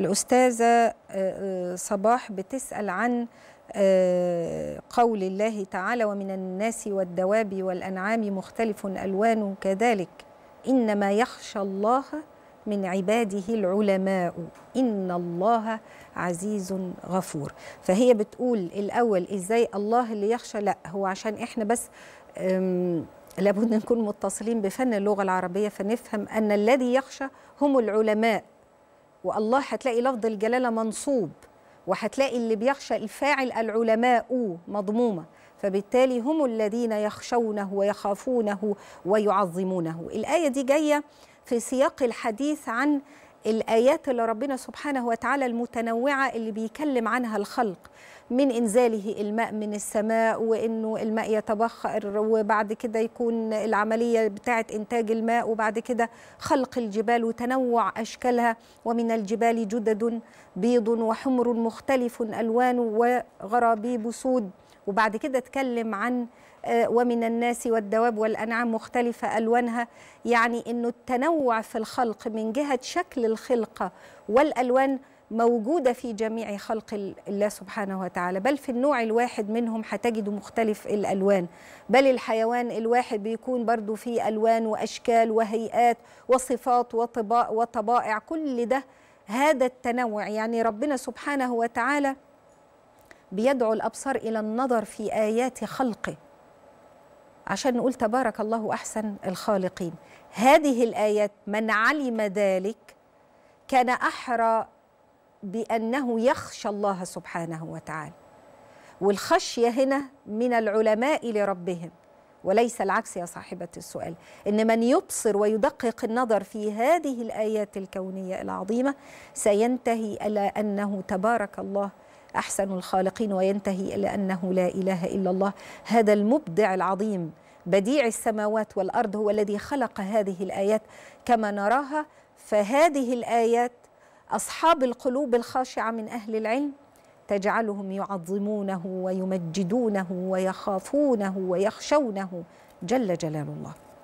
الأستاذة آه، آه، صباح بتسأل عن آه، قول الله تعالى ومن الناس والدواب والأنعام مختلف ألوان كذلك إنما يخشى الله من عباده العلماء إن الله عزيز غفور فهي بتقول الأول إزاي الله اللي يخشى لا هو عشان إحنا بس لابد نكون متصلين بفن اللغة العربية فنفهم أن الذي يخشى هم العلماء والله هتلاقي لفظ الجلاله منصوب وهتلاقي اللي بيخشى الفاعل العلماء مضمومه فبالتالي هم الذين يخشونه ويخافونه ويعظمونه الايه دي جايه في سياق الحديث عن الآيات اللي ربنا سبحانه وتعالى المتنوعة اللي بيكلم عنها الخلق من إنزاله الماء من السماء وإنه الماء يتبخر وبعد كده يكون العملية بتاعة إنتاج الماء وبعد كده خلق الجبال وتنوع أشكالها ومن الجبال جدد بيض وحمر مختلف ألوان وغرابيب سود وبعد كده اتكلم عن آه، ومن الناس والدواب والأنعام مختلفة ألوانها يعني أنه التنوع في الخلق من جهة شكل الخلقة والألوان موجودة في جميع خلق الله سبحانه وتعالى بل في النوع الواحد منهم هتجد مختلف الألوان بل الحيوان الواحد بيكون برضو فيه ألوان وأشكال وهيئات وصفات وطبائع كل ده هذا التنوع يعني ربنا سبحانه وتعالى بيدعو الأبصار إلى النظر في آيات خلقه عشان نقول تبارك الله أحسن الخالقين هذه الآيات من علم ذلك كان أحرى بأنه يخشى الله سبحانه وتعالى والخشية هنا من العلماء لربهم وليس العكس يا صاحبة السؤال إن من يبصر ويدقق النظر في هذه الآيات الكونية العظيمة سينتهي إلى أنه تبارك الله أحسن الخالقين وينتهي إلى أنه لا إله إلا الله هذا المبدع العظيم بديع السماوات والأرض هو الذي خلق هذه الآيات كما نراها فهذه الآيات أصحاب القلوب الخاشعة من أهل العلم تجعلهم يعظمونه ويمجدونه ويخافونه ويخشونه جل جلال الله